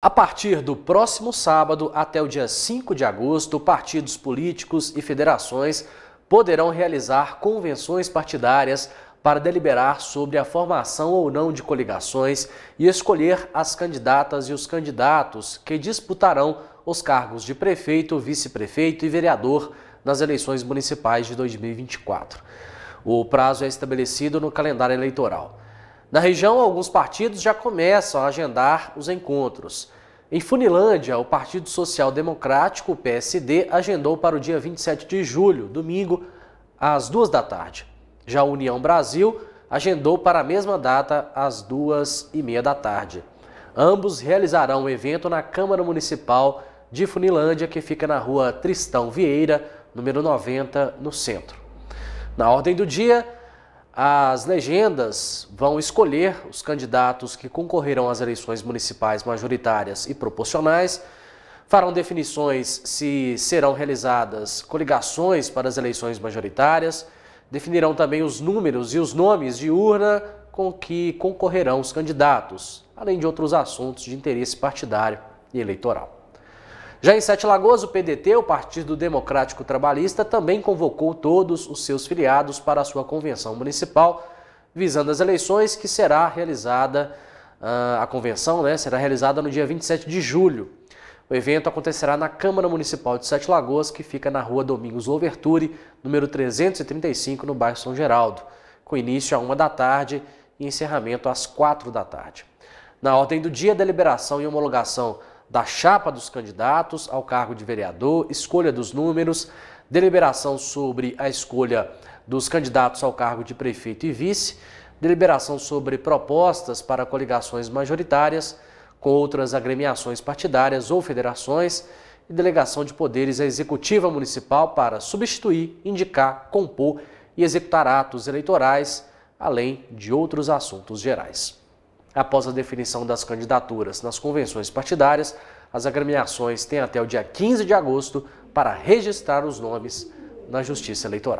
A partir do próximo sábado até o dia 5 de agosto, partidos políticos e federações poderão realizar convenções partidárias para deliberar sobre a formação ou não de coligações e escolher as candidatas e os candidatos que disputarão os cargos de prefeito, vice-prefeito e vereador nas eleições municipais de 2024. O prazo é estabelecido no calendário eleitoral. Na região, alguns partidos já começam a agendar os encontros. Em Funilândia, o Partido Social Democrático, o PSD, agendou para o dia 27 de julho, domingo, às duas da tarde. Já a União Brasil agendou para a mesma data, às duas e meia da tarde. Ambos realizarão o um evento na Câmara Municipal de Funilândia, que fica na rua Tristão Vieira, número 90, no centro. Na ordem do dia, as legendas vão escolher os candidatos que concorrerão às eleições municipais majoritárias e proporcionais, farão definições se serão realizadas coligações para as eleições majoritárias, definirão também os números e os nomes de urna com que concorrerão os candidatos, além de outros assuntos de interesse partidário e eleitoral. Já em Sete Lagoas, o PDT, o Partido Democrático Trabalhista, também convocou todos os seus filiados para a sua convenção municipal, visando as eleições que será realizada, ah, a convenção né, será realizada no dia 27 de julho. O evento acontecerá na Câmara Municipal de Sete Lagoas, que fica na rua Domingos Overture, número 335, no bairro São Geraldo, com início a uma da tarde e encerramento às quatro da tarde. Na ordem do dia, deliberação e homologação da chapa dos candidatos ao cargo de vereador, escolha dos números, deliberação sobre a escolha dos candidatos ao cargo de prefeito e vice, deliberação sobre propostas para coligações majoritárias com outras agremiações partidárias ou federações e delegação de poderes à executiva municipal para substituir, indicar, compor e executar atos eleitorais, além de outros assuntos gerais após a definição das candidaturas nas convenções partidárias, as agremiações têm até o dia 15 de agosto para registrar os nomes na Justiça Eleitoral.